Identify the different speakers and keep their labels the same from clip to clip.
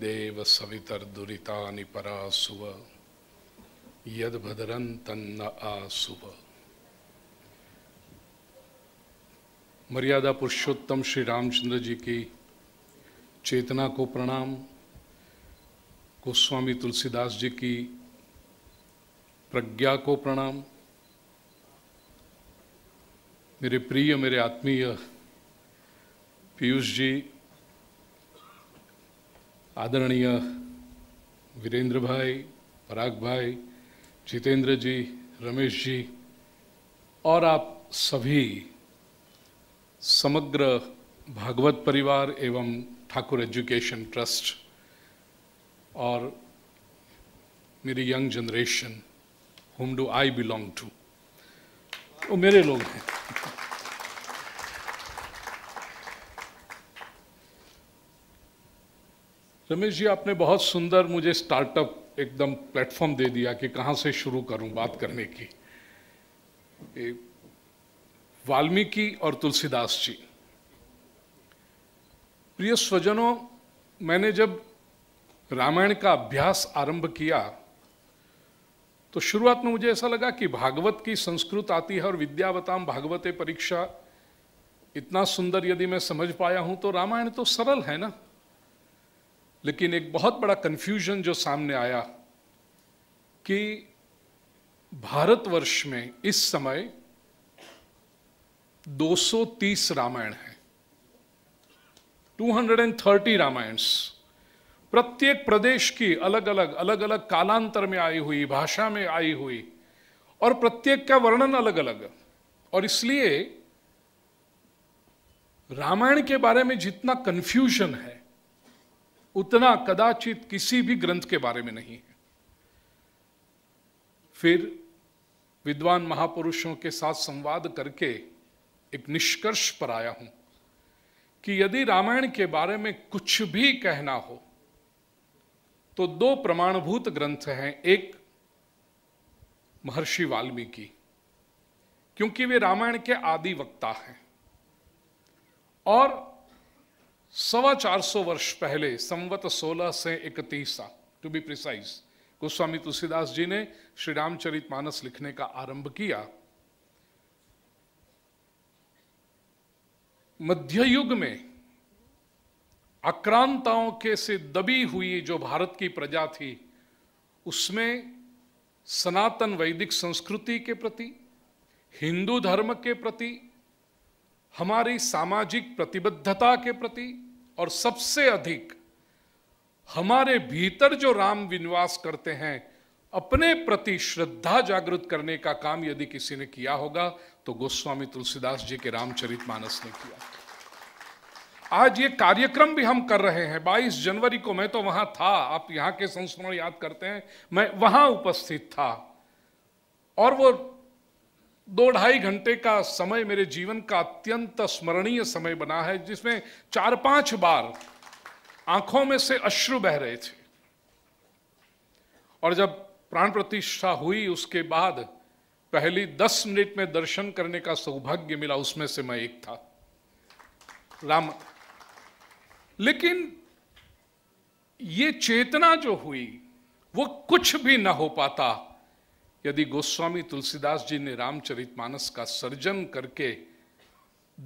Speaker 1: देव सवितर दुरीता परासुव यद तन्न आसुव मर्यादा पुरुषोत्तम श्री रामचंद्र जी की चेतना को प्रणाम गोस्वामी तुलसीदास जी की प्रज्ञा को प्रणाम मेरे प्रिय मेरे आत्मीय पीयूष जी आदरणीय वीरेंद्र भाई पराग भाई जितेंद्र जी रमेश जी और आप सभी समग्र भागवत परिवार एवं ठाकुर एजुकेशन ट्रस्ट और मेरी young generation whom do I belong to वो मेरे लोग हैं रमेश जी आपने बहुत सुंदर मुझे स्टार्टअप एकदम प्लेटफॉर्म दे दिया कि कहाँ से शुरू करूँ बात करने की वाल्मीकि और तुलसीदास जी प्रिय स्वजनों मैंने जब रामायण का अभ्यास आरंभ किया तो शुरुआत में मुझे ऐसा लगा कि भागवत की संस्कृत आती है और विद्यावताम भागवते परीक्षा इतना सुंदर यदि मैं समझ पाया हूं तो रामायण तो सरल है ना लेकिन एक बहुत बड़ा कन्फ्यूजन जो सामने आया कि भारतवर्ष में इस समय 230 रामायण है 230 रामायण्स प्रत्येक प्रदेश की अलग अलग अलग अलग कालांतर में आई हुई भाषा में आई हुई और प्रत्येक का वर्णन अलग अलग और इसलिए रामायण के बारे में जितना कन्फ्यूजन है उतना कदाचित किसी भी ग्रंथ के बारे में नहीं है फिर विद्वान महापुरुषों के साथ संवाद करके एक निष्कर्ष पर आया हूं कि यदि रामायण के बारे में कुछ भी कहना हो तो दो प्रमाणभूत ग्रंथ हैं एक महर्षि वाल्मीकि क्योंकि वे रामायण के आदि वक्ता हैं और सवा चार सौ वर्ष पहले संवत सोलह से इकतीस to be precise Goswami Tulsidas ji ने श्री रामचरित मानस लिखने का आरंभ किया मध्य युग में आक्रांताओं के से दबी हुई जो भारत की प्रजा थी उसमें सनातन वैदिक संस्कृति के प्रति हिंदू धर्म के प्रति हमारी सामाजिक प्रतिबद्धता के प्रति और सबसे अधिक हमारे भीतर जो राम विनिवास करते हैं अपने प्रति श्रद्धा जागृत करने का काम यदि किसी ने किया होगा तो गोस्वामी तुलसीदास जी के रामचरित मानस ने किया आज ये कार्यक्रम भी हम कर रहे हैं 22 जनवरी को मैं तो वहां था आप यहां के संस्मरण याद करते हैं मैं वहां उपस्थित था और वो दो ढाई घंटे का समय मेरे जीवन का अत्यंत स्मरणीय समय बना है जिसमें चार पांच बार आंखों में से अश्रु बह रहे थे और जब प्राण प्रतिष्ठा हुई उसके बाद पहली दस मिनट में दर्शन करने का सौभाग्य मिला उसमें से मैं एक था राम लेकिन ये चेतना जो हुई वो कुछ भी ना हो पाता यदि गोस्वामी तुलसीदास जी ने रामचरितमानस का सर्जन करके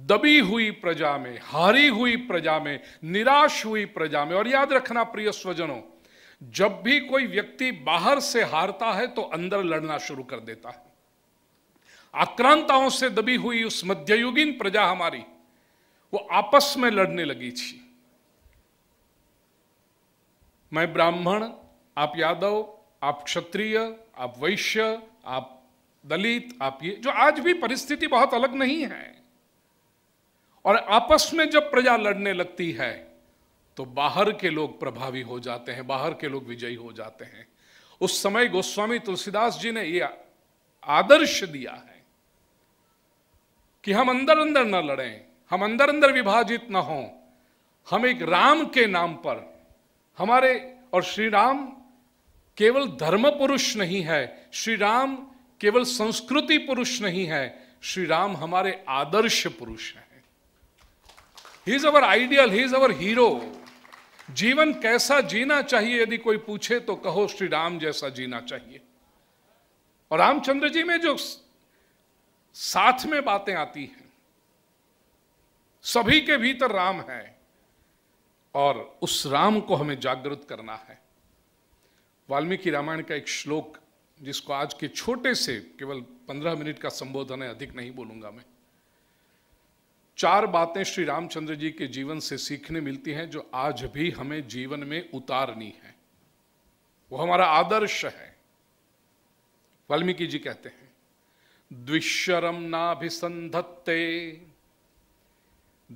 Speaker 1: दबी हुई प्रजा में हारी हुई प्रजा में निराश हुई प्रजा में और याद रखना प्रिय स्वजनों जब भी कोई व्यक्ति बाहर से हारता है तो अंदर लड़ना शुरू कर देता है आक्रांताओं से दबी हुई उस मध्ययुगीन प्रजा हमारी वो आपस में लड़ने लगी थी मैं ब्राह्मण आप यादव आप क्षत्रिय आप वैश्य आप दलित आप ये जो आज भी परिस्थिति बहुत अलग नहीं है और आपस में जब प्रजा लड़ने लगती है तो बाहर के लोग प्रभावी हो जाते हैं बाहर के लोग विजयी हो जाते हैं उस समय गोस्वामी तुलसीदास जी ने ये आदर्श दिया है कि हम अंदर अंदर न लड़ें हम अंदर अंदर विभाजित न हों हम एक राम के नाम पर हमारे और श्री राम केवल धर्म पुरुष नहीं है श्री राम केवल संस्कृति पुरुष नहीं है श्री राम हमारे आदर्श पुरुष हैं he is our ideal he is our hero जीवन कैसा जीना चाहिए यदि कोई पूछे तो कहो श्री राम जैसा जीना चाहिए और रामचंद्र जी में जो साथ में बातें आती हैं सभी के भीतर राम है और उस राम को हमें जागृत करना है वाल्मीकि रामायण का एक श्लोक जिसको आज के छोटे से केवल पंद्रह मिनट का संबोधन है अधिक नहीं बोलूंगा मैं चार बातें श्री रामचंद्र जी के जीवन से सीखने मिलती हैं जो आज भी हमें जीवन में उतारनी है वो हमारा आदर्श है वाल्मीकि जी कहते हैं द्विशरम नाभिसंधत्ते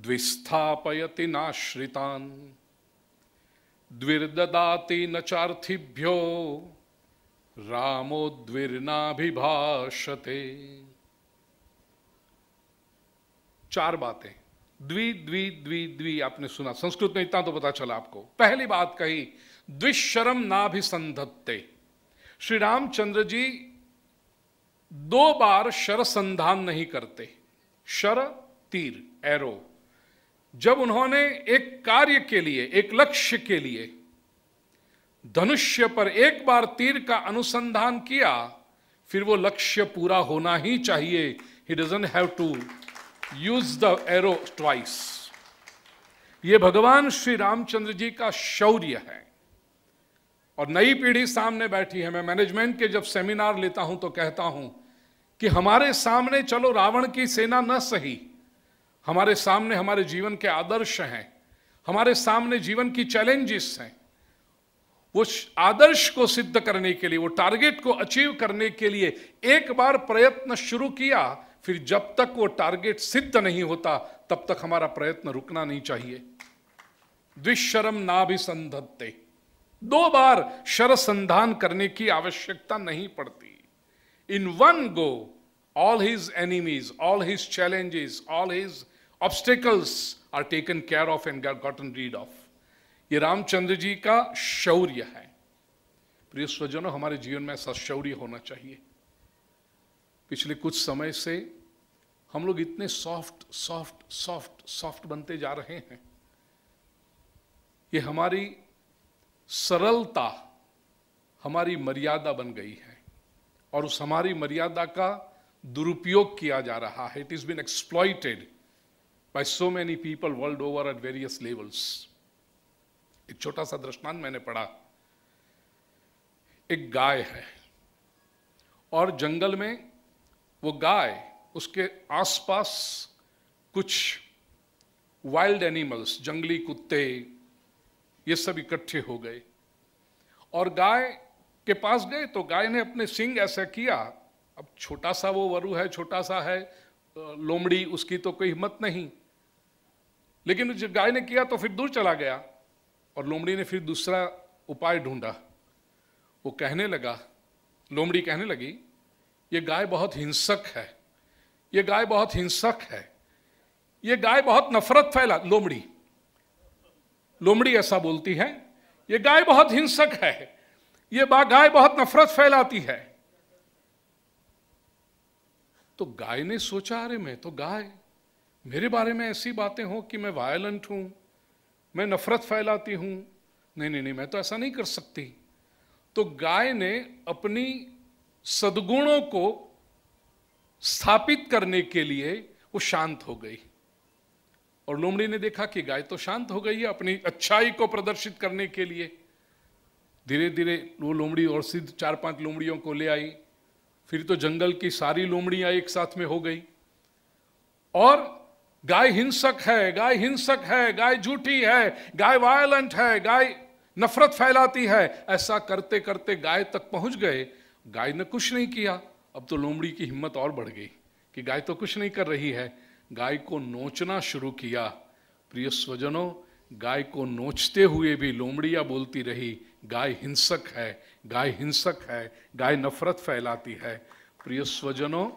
Speaker 1: द्विस्थापयति नाश्रितान द्विर्दाति न चाथिभ्यो रामो द्विर्नाभिभाषते चार बातें द्वि द्वि द्वि द्वि आपने सुना संस्कृत में इतना तो पता चला आपको पहली बात कही द्विशरम नाभिसंधत्ते श्री रामचंद्र जी दो बार शर संधान नहीं करते शर तीर एरो जब उन्होंने एक कार्य के लिए एक लक्ष्य के लिए धनुष्य पर एक बार तीर का अनुसंधान किया फिर वो लक्ष्य पूरा होना ही चाहिए he doesn't have to use the arrow twice ये भगवान श्री रामचंद्र जी का शौर्य है और नई पीढ़ी सामने बैठी है मैं मैनेजमेंट के जब सेमिनार लेता हूं तो कहता हूं कि हमारे सामने चलो रावण की सेना न सही हमारे सामने हमारे जीवन के आदर्श हैं हमारे सामने जीवन की चैलेंजेस हैं वो आदर्श को सिद्ध करने के लिए वो टारगेट को अचीव करने के लिए एक बार प्रयत्न शुरू किया फिर जब तक वो टारगेट सिद्ध नहीं होता तब तक हमारा प्रयत्न रुकना नहीं चाहिए द्विशरम ना भी संधत्ते दो बार शर संधान करने की आवश्यकता नहीं पड़ती in one go all his enemies all his challenges all his obstacles are taken care of and gotten rid of ये रामचंद्र जी का शौर्य है प्रिय स्वजनों हमारे जीवन में ऐसा शौर्य होना चाहिए पिछले कुछ समय से हम लोग इतने सॉफ्ट सॉफ्ट सॉफ्ट सॉफ्ट बनते जा रहे हैं ये हमारी सरलता हमारी मर्यादा बन गई है और उस हमारी मर्यादा का दुरुपयोग किया जा रहा है it is been exploited by so many people world over at various levels. एक छोटा सा दृष्टांत मैंने पढ़ा एक गाय है और जंगल में वो गाय उसके आसपास कुछ वाइल्ड एनिमल्स जंगली कुत्ते ये सब इकट्ठे हो गए और गाय के पास गए तो गाय ने अपने सिंग ऐसा किया अब छोटा सा वो वरु है छोटा सा है लोमड़ी उसकी तो कोई हिम्मत नहीं लेकिन जब गाय ने किया तो फिर दूर चला गया और लोमड़ी ने फिर दूसरा उपाय ढूंढा वो कहने लगा लोमड़ी कहने लगी ये गाय बहुत हिंसक है ये गाय बहुत हिंसक है ये गाय बहुत नफरत फैला लोमड़ी लोमड़ी ऐसा बोलती है ये गाय बहुत हिंसक है ये गाय बहुत नफरत फैलाती है तो गाय ने सोचा अरे मैं तो गाय मेरे बारे में ऐसी बातें हों कि मैं वायलेंट हूँ मैं नफरत फैलाती हूँ नहीं नहीं नहीं मैं तो ऐसा नहीं कर सकती तो गाय ने अपनी सदगुणों को स्थापित करने के लिए वो शांत हो गई और लोमड़ी ने देखा कि गाय तो शांत हो गई है अपनी अच्छाई को प्रदर्शित करने के लिए धीरे धीरे वो लोमड़ी और सिद्ध चार पांच लोमड़ियों को ले आई फिर तो जंगल की सारी लोमड़ियां एक साथ में हो गई और गाय हिंसक है गाय हिंसक है गाय झूठी है गाय वायलेंट है गाय नफरत फैलाती है ऐसा करते करते गाय तक पहुंच गए गाय ने कुछ नहीं किया अब तो लोमड़ी की हिम्मत और बढ़ गई कि गाय तो कुछ नहीं कर रही है गाय को नोचना शुरू किया प्रिय स्वजनों गाय को नोचते हुए भी लोमड़िया बोलती रही गाय हिंसक है गाय हिंसक है गाय नफरत फैलाती है प्रिय स्वजनों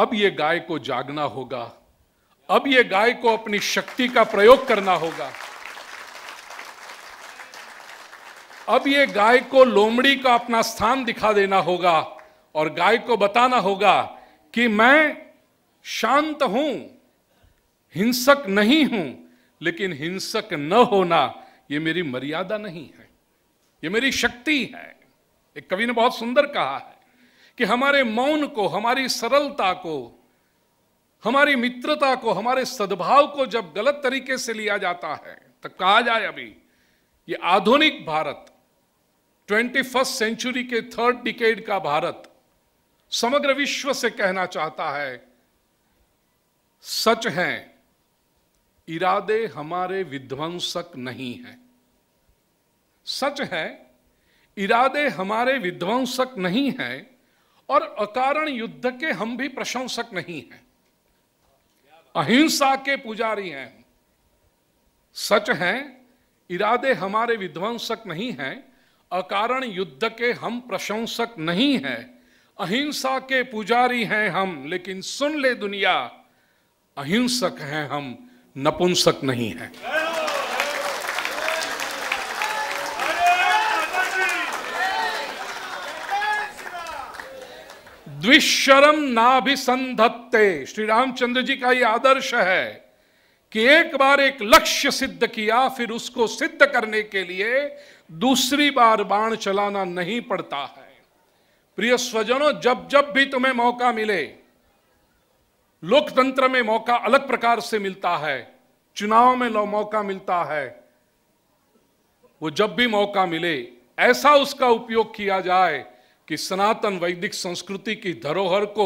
Speaker 1: अब ये गाय को जागना होगा अब ये गाय को अपनी शक्ति का प्रयोग करना होगा अब ये गाय को लोमड़ी का अपना स्थान दिखा देना होगा और गाय को बताना होगा कि मैं शांत हूं हिंसक नहीं हूं लेकिन हिंसक न होना ये मेरी मर्यादा नहीं है ये मेरी शक्ति है एक कवि ने बहुत सुंदर कहा है कि हमारे मौन को हमारी सरलता को हमारी मित्रता को हमारे सद्भाव को जब गलत तरीके से लिया जाता है तो कहा जाए अभी ये आधुनिक भारत ट्वेंटी फर्स्ट सेंचुरी के थर्ड डिकेड का भारत समग्र विश्व से कहना चाहता है सच है इरादे हमारे विध्वंसक नहीं हैं सच है इरादे हमारे विध्वंसक नहीं हैं और अकारण युद्ध के हम भी प्रशंसक नहीं हैं अहिंसा के पुजारी हैं सच हैं इरादे हमारे विध्वंसक नहीं हैं अकारण युद्ध के हम प्रशंसक नहीं हैं अहिंसा के पुजारी हैं हम लेकिन सुन ले दुनिया अहिंसक हैं हम नपुंसक नहीं हैं द्विशरम नाभिसंधत्ते श्री रामचंद्र जी का यह आदर्श है कि एक बार एक लक्ष्य सिद्ध किया फिर उसको सिद्ध करने के लिए दूसरी बार बाण चलाना नहीं पड़ता है प्रिय स्वजनों जब जब भी तुम्हें मौका मिले लोकतंत्र में मौका अलग प्रकार से मिलता है चुनाव में मौका मिलता है वो जब भी मौका मिले ऐसा उसका उपयोग किया जाए कि सनातन वैदिक संस्कृति की धरोहर को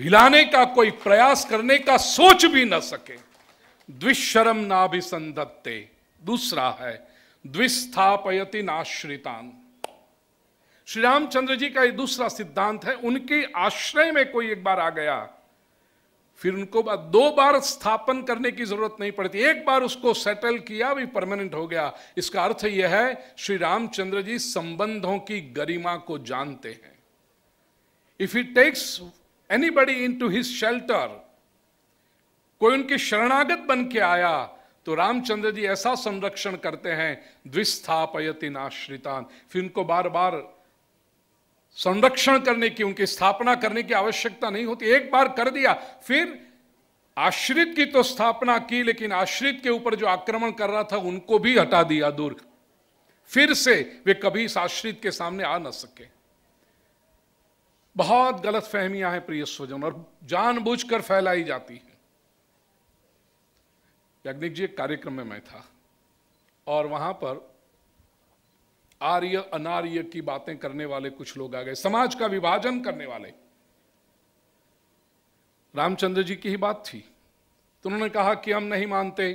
Speaker 1: हिलाने का कोई प्रयास करने का सोच भी न सके द्विशरम नाभिसंधत्ते दूसरा है द्विस्थापयति नाश्रितान श्री रामचंद्र जी का ये दूसरा सिद्धांत है उनके आश्रय में कोई एक बार आ गया फिर उनको दो बार स्थापन करने की जरूरत नहीं पड़ती एक बार उसको सेटल किया भी परमानेंट हो गया इसका अर्थ यह है श्री रामचंद्र जी संबंधों की गरिमा को जानते हैं if he takes anybody into his shelter कोई उनके शरणागत बन के आया तो रामचंद्र जी ऐसा संरक्षण करते हैं द्विस्थापयति नाश्रितान फिर उनको बार बार संरक्षण करने की उनकी स्थापना करने की आवश्यकता नहीं होती एक बार कर दिया फिर आश्रित की तो स्थापना की लेकिन आश्रित के ऊपर जो आक्रमण कर रहा था उनको भी हटा दिया दूर फिर से वे कभी इस आश्रित के सामने आ न सके बहुत गलत फहमियां हैं प्रिय स्वजन और जानबूझकर फैलाई जाती है याग्निक जी एक कार्यक्रम में मैं था और वहां पर आर्य अनार्य की बातें करने वाले कुछ लोग आ गए समाज का विभाजन करने वाले रामचंद्र जी की ही बात थी तो उन्होंने कहा कि हम नहीं मानते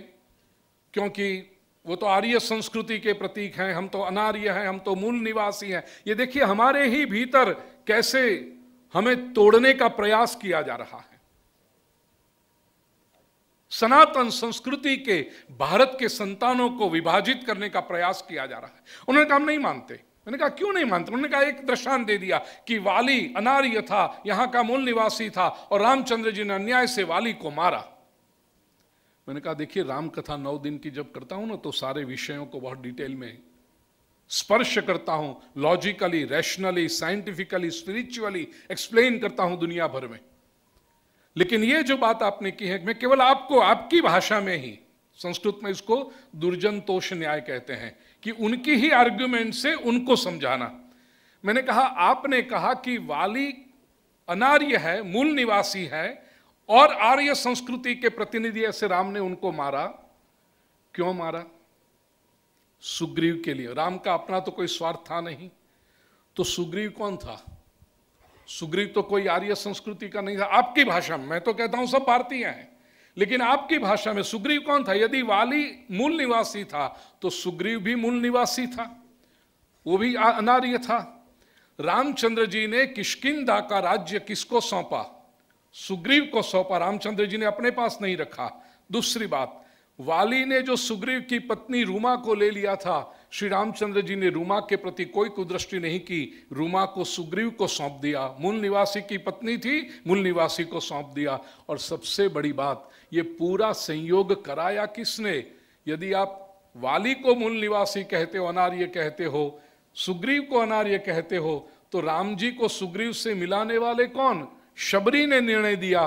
Speaker 1: क्योंकि वो तो आर्य संस्कृति के प्रतीक हैं हम तो अनार्य हैं हम तो मूल निवासी हैं ये देखिए हमारे ही भीतर कैसे हमें तोड़ने का प्रयास किया जा रहा है सनातन संस्कृति के भारत के संतानों को विभाजित करने का प्रयास किया जा रहा है उन्होंने कहा हम नहीं मानते मैंने कहा क्यों नहीं मानते उन्होंने कहा एक दृष्टांत दे दिया कि वाली अनार्य था यहां का मूल निवासी था और रामचंद्र जी ने अन्याय से वाली को मारा मैंने कहा देखिए राम कथा नौ दिन की जब करता हूं ना तो सारे विषयों को बहुत डिटेल में स्पर्श करता हूं logically rationally scientifically spiritually explain करता हूं दुनिया भर में लेकिन ये जो बात आपने की है मैं केवल आपको आपकी भाषा में ही संस्कृत में इसको दुर्जन तोष न्याय कहते हैं कि उनकी ही आर्ग्यूमेंट से उनको समझाना मैंने कहा आपने कहा कि वाली अनार्य है मूल निवासी है और आर्य संस्कृति के प्रतिनिधि ऐसे राम ने उनको मारा क्यों मारा सुग्रीव के लिए राम का अपना तो कोई स्वार्थ था नहीं तो सुग्रीव कौन था सुग्रीव तो कोई आर्य संस्कृति का नहीं था आपकी भाषा में मैं तो कहता हूं सब भारतीय हैं लेकिन आपकी भाषा में सुग्रीव कौन था यदि वाली मूल निवासी था तो सुग्रीव भी मूल निवासी था वो भी अनार्य था रामचंद्र जी ने किशकिंदा का राज्य किसको सौंपा सुग्रीव को सौंपा रामचंद्र जी ने अपने पास नहीं रखा दूसरी बात वाली ने जो सुग्रीव की पत्नी रूमा को ले लिया था श्री रामचंद्र जी ने रूमा के प्रति कोई कुदृष्टि नहीं की रूमा को सुग्रीव को सौंप दिया मूल निवासी की पत्नी थी मूल निवासी को सौंप दिया और सबसे बड़ी बात ये पूरा संयोग कराया किसने यदि आप वाली को मूल निवासी कहते हो अनार्य कहते हो सुग्रीव को अनार्य कहते हो तो राम जी को सुग्रीव से मिलाने वाले कौन शबरी ने निर्णय दिया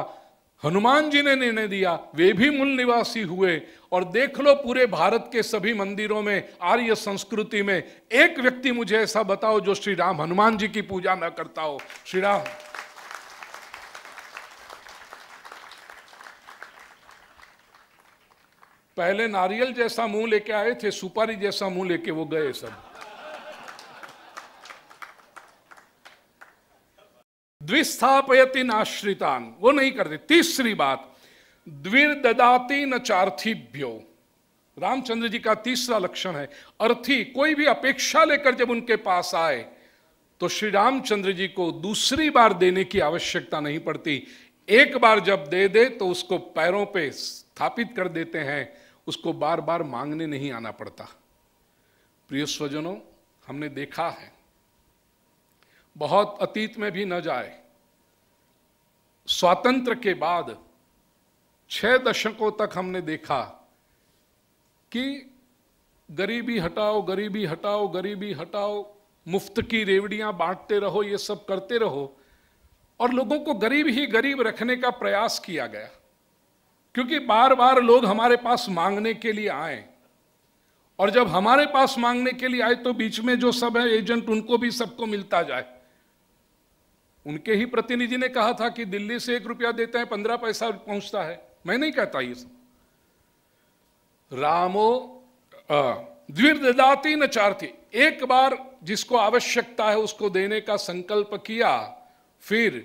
Speaker 1: हनुमान जी ने निर्णय दिया वे भी मूल निवासी हुए और देख लो पूरे भारत के सभी मंदिरों में आर्य संस्कृति में एक व्यक्ति मुझे ऐसा बताओ जो श्री राम हनुमान जी की पूजा न करता हो श्री राम पहले नारियल जैसा मुंह लेके आए थे सुपारी जैसा मुंह लेके वो गए सब द्विस्थापयती नाश्रितान वो नहीं करते तीसरी बात द्विर्दाती न चार्थिभ्यो रामचंद्र जी का तीसरा लक्षण है अर्थी कोई भी अपेक्षा लेकर जब उनके पास आए तो श्री रामचंद्र जी को दूसरी बार देने की आवश्यकता नहीं पड़ती एक बार जब दे दे तो उसको पैरों पे स्थापित कर देते हैं उसको बार बार मांगने नहीं आना पड़ता प्रिय स्वजनों हमने देखा है बहुत अतीत में भी न जाए स्वातंत्र के बाद छह दशकों तक हमने देखा कि गरीबी हटाओ गरीबी हटाओ गरीबी हटाओ मुफ्त की रेवड़ियां बांटते रहो ये सब करते रहो और लोगों को गरीब ही गरीब रखने का प्रयास किया गया क्योंकि बार बार लोग हमारे पास मांगने के लिए आए और जब हमारे पास मांगने के लिए आए तो बीच में जो सब है एजेंट उनको भी सबको मिलता जाए उनके ही प्रतिनिधि ने कहा था कि दिल्ली से एक रुपया देते हैं पंद्रह पैसा पहुंचता है मैं नहीं कहता ये सब रामो द्विर्दाती न चारती एक बार जिसको आवश्यकता है उसको देने का संकल्प किया फिर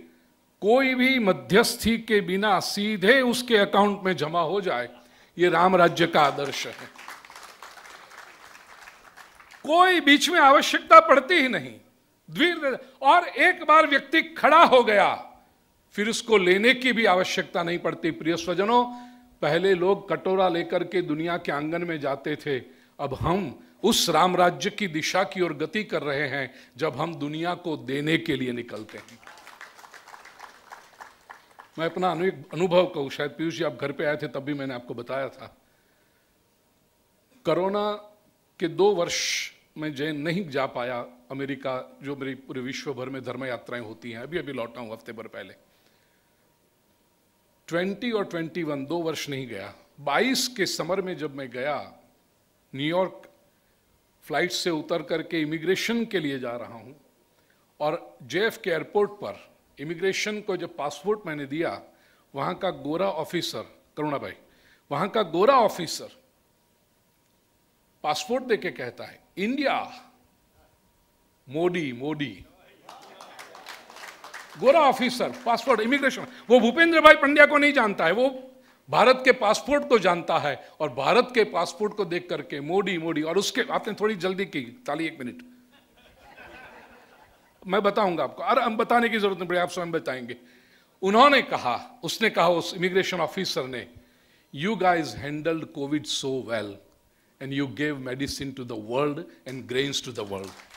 Speaker 1: कोई भी मध्यस्थी के बिना सीधे उसके अकाउंट में जमा हो जाए ये राम राज्य का आदर्श है कोई बीच में आवश्यकता पड़ती ही नहीं और एक बार व्यक्ति खड़ा हो गया फिर उसको लेने की भी आवश्यकता नहीं पड़ती प्रिय स्वजनों पहले लोग कटोरा लेकर के दुनिया के आंगन में जाते थे अब हम उस राम राज्य की दिशा की ओर गति कर रहे हैं जब हम दुनिया को देने के लिए निकलते हैं मैं अपना अनुभव कहूं शायद पीयूष जी आप घर पे आए थे तब भी मैंने आपको बताया था कोरोना के दो वर्ष में जैन नहीं जा पाया अमेरिका जो मेरी पूरे विश्व भर में धर्म यात्राएं होती हैं अभी अभी लौटा हूं हफ्ते भर पहले 20 और 21 दो वर्ष नहीं गया 22 के समर में जब मैं गया न्यूयॉर्क फ्लाइट से उतर करके इमिग्रेशन के लिए जा रहा हूं और जेएफ के एयरपोर्ट पर इमिग्रेशन को जब पासपोर्ट मैंने दिया वहां का गोरा ऑफिसर करुणा भाई वहां का गोरा ऑफिसर पासपोर्ट देके कहता है इंडिया मोदी मोदी गोरा ऑफिसर पासपोर्ट इमिग्रेशन वो भूपेंद्र भाई पंड्या को नहीं जानता है वो भारत के पासपोर्ट को जानता है और भारत के पासपोर्ट को देख करके मोदी मोदी और उसके आपने थोड़ी जल्दी की ताली एक मिनट मैं बताऊंगा आपको अरे हम बताने की जरूरत नहीं पड़ी आप स्वयं बताएंगे उन्होंने कहा उसने कहा उस इमिग्रेशन ऑफिसर ने you guys handled Covid so well and you gave medicine to the world and grains to the world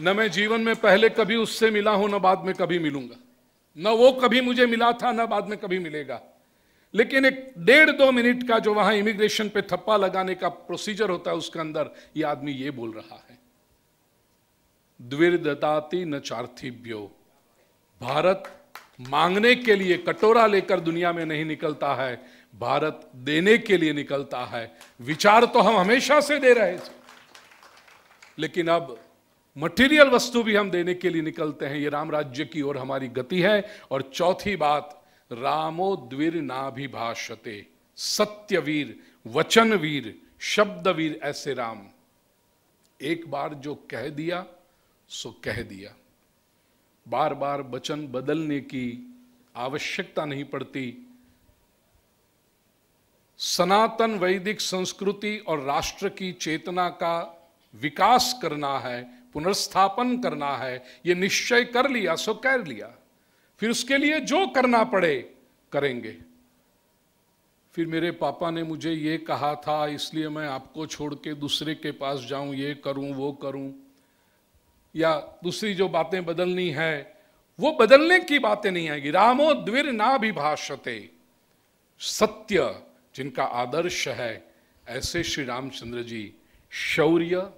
Speaker 1: न मैं जीवन में पहले कभी उससे मिला हूं न बाद में कभी मिलूंगा न वो कभी मुझे मिला था न बाद में कभी मिलेगा लेकिन एक डेढ़ दो मिनट का जो वहां इमिग्रेशन पे थप्पा लगाने का प्रोसीजर होता है उसके अंदर ये आदमी ये बोल रहा है द्विर्दताती न चार्थिव्यो भारत मांगने के लिए कटोरा लेकर दुनिया में नहीं निकलता है भारत देने के लिए निकलता है विचार तो हम हमेशा से दे रहे थे लेकिन अब मटेरियल वस्तु भी हम देने के लिए निकलते हैं ये राम राज्य की ओर हमारी गति है और चौथी बात रामो द्विर नाभिभाषते सत्यवीर वचनवीर शब्दवीर ऐसे राम एक बार जो कह दिया सो कह दिया बार बार वचन बदलने की आवश्यकता नहीं पड़ती सनातन वैदिक संस्कृति और राष्ट्र की चेतना का विकास करना है पुनर्स्थापन करना है ये निश्चय कर लिया सो कर लिया फिर उसके लिए जो करना पड़े करेंगे फिर मेरे पापा ने मुझे ये कहा था इसलिए मैं आपको छोड़ के दूसरे के पास जाऊं ये करूं वो करूं या दूसरी जो बातें बदलनी है वो बदलने की बातें नहीं आएगी रामो द्विर ना भी भाषते सत्य जिनका आदर्श है ऐसे श्री रामचंद्र जी शौर्य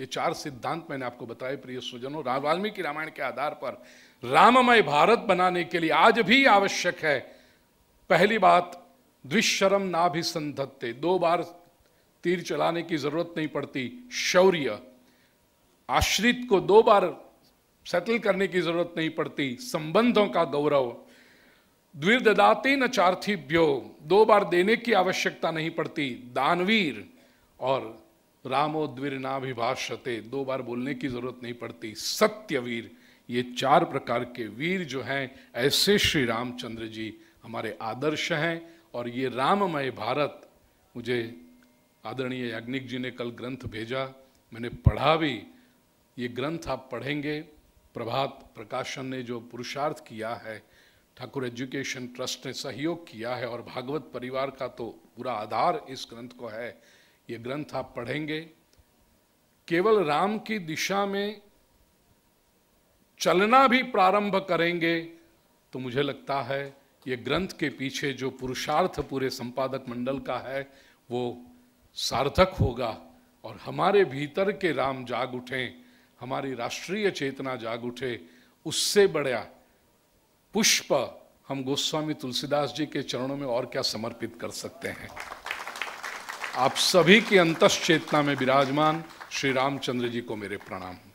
Speaker 1: ये चार सिद्धांत मैंने आपको बताए प्रिय स्वजनों वाल्मीकि रामायण के आधार पर राममय भारत बनाने के लिए आज भी आवश्यक है पहली बात द्विशरम नाभिसंधत्ते दो बार तीर चलाने की जरूरत नहीं पड़ती शौर्य आश्रित को दो बार सेटल करने की जरूरत नहीं पड़ती संबंधों का गौरव द्विर्दाते न चार्थी दो बार देने की आवश्यकता नहीं पड़ती दानवीर और नाभिभाषते दो बार बोलने की जरूरत नहीं पड़ती सत्यवीर ये चार प्रकार के वीर जो हैं ऐसे श्री रामचंद्र जी हमारे आदर्श हैं और ये राममय भारत मुझे आदरणीय याज्ञिक जी ने कल ग्रंथ भेजा मैंने पढ़ा भी ये ग्रंथ आप पढ़ेंगे प्रभात प्रकाशन ने जो पुरुषार्थ किया है ठाकुर एजुकेशन ट्रस्ट ने सहयोग किया है और भागवत परिवार का तो पूरा आधार इस ग्रंथ को है ये ग्रंथ आप पढ़ेंगे केवल राम की दिशा में चलना भी प्रारंभ करेंगे तो मुझे लगता है ये ग्रंथ के पीछे जो पुरुषार्थ पूरे संपादक मंडल का है वो सार्थक होगा और हमारे भीतर के राम जाग उठें हमारी राष्ट्रीय चेतना जाग उठे उससे बड़ा पुष्प हम गोस्वामी तुलसीदास जी के चरणों में और क्या समर्पित कर सकते हैं आप सभी की अंतश्चेतना में विराजमान श्री रामचंद्र जी को मेरे प्रणाम